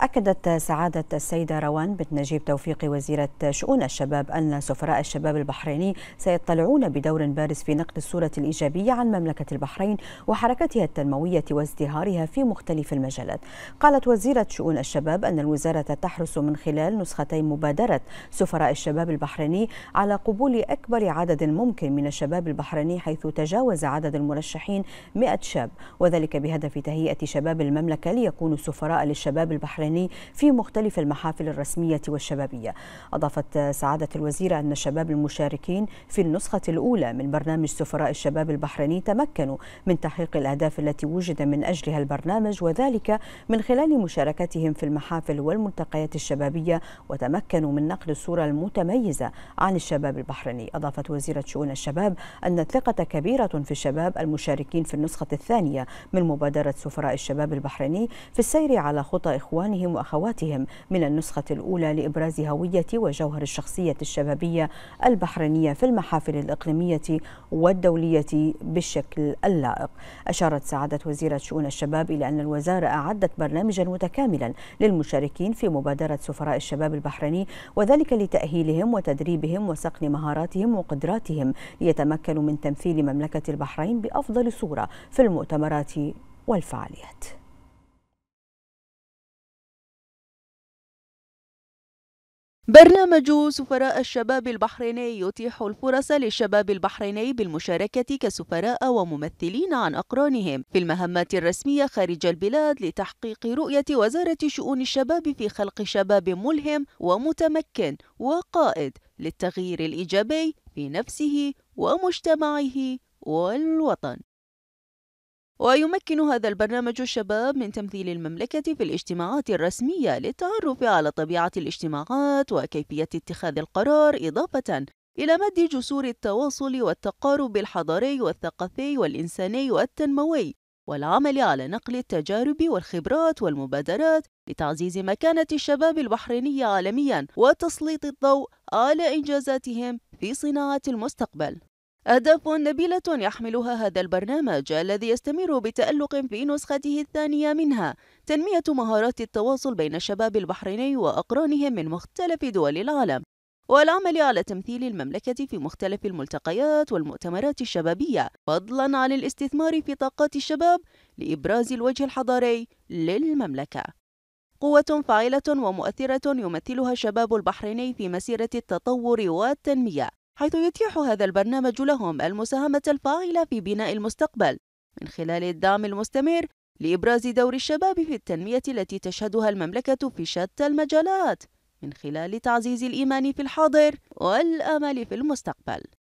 أكدت سعادة السيدة روان بنت نجيب توفيق وزيرة شؤون الشباب أن سفراء الشباب البحريني سيطلعون بدور بارز في نقل الصورة الإيجابية عن مملكة البحرين وحركتها التنموية وازدهارها في مختلف المجالات قالت وزيرة شؤون الشباب أن الوزارة تحرص من خلال نسختي مبادرة سفراء الشباب البحريني على قبول أكبر عدد ممكن من الشباب البحريني حيث تجاوز عدد المرشحين 100 شاب وذلك بهدف تهيئة شباب المملكة ليكونوا سفراء للشباب البحريني الوطني في مختلف المحافل الرسمية والشبابية أضافت سعادة الوزيرة أن الشباب المشاركين في النسخة الأولى من برنامج سفراء الشباب البحريني تمكنوا من تحقيق الأهداف التي وجد من أجلها البرنامج وذلك من خلال مشاركتهم في المحافل والملتقيات الشبابية وتمكنوا من نقل الصورة المتميزة عن الشباب البحريني أضافت وزيرة شؤون الشباب أن الثقة كبيرة في الشباب المشاركين في النسخة الثانية من مبادرة سفراء الشباب البحريني في السير على خطى إخوانهم إخوانهم وأخواتهم من النسخة الأولى لإبراز هوية وجوهر الشخصية الشبابية البحرينية في المحافل الإقليمية والدولية بالشكل اللائق أشارت سعادة وزيرة شؤون الشباب إلى أن الوزارة أعدت برنامجا متكاملا للمشاركين في مبادرة سفراء الشباب البحريني وذلك لتأهيلهم وتدريبهم وسقل مهاراتهم وقدراتهم ليتمكنوا من تمثيل مملكة البحرين بأفضل صورة في المؤتمرات والفعاليات برنامج سفراء الشباب البحريني يتيح الفرص للشباب البحريني بالمشاركة كسفراء وممثلين عن أقرانهم في المهمات الرسمية خارج البلاد لتحقيق رؤية وزارة شؤون الشباب في خلق شباب ملهم ومتمكن وقائد للتغيير الإيجابي في نفسه ومجتمعه والوطن ويمكن هذا البرنامج الشباب من تمثيل المملكة في الاجتماعات الرسمية للتعرف على طبيعة الاجتماعات وكيفية اتخاذ القرار إضافة إلى مد جسور التواصل والتقارب الحضاري والثقافي والإنساني والتنموي والعمل على نقل التجارب والخبرات والمبادرات لتعزيز مكانة الشباب البحريني عالميا وتسليط الضوء على إنجازاتهم في صناعة المستقبل أهداف نبيلة يحملها هذا البرنامج الذي يستمر بتألق في نسخته الثانية منها تنمية مهارات التواصل بين الشباب البحريني وأقرانهم من مختلف دول العالم والعمل على تمثيل المملكة في مختلف الملتقيات والمؤتمرات الشبابية فضلا عن الاستثمار في طاقات الشباب لإبراز الوجه الحضاري للمملكة قوة فاعلة ومؤثرة يمثلها الشباب البحريني في مسيرة التطور والتنمية حيث يتيح هذا البرنامج لهم المساهمة الفاعلة في بناء المستقبل من خلال الدعم المستمر لإبراز دور الشباب في التنمية التي تشهدها المملكة في شتى المجالات من خلال تعزيز الإيمان في الحاضر والأمل في المستقبل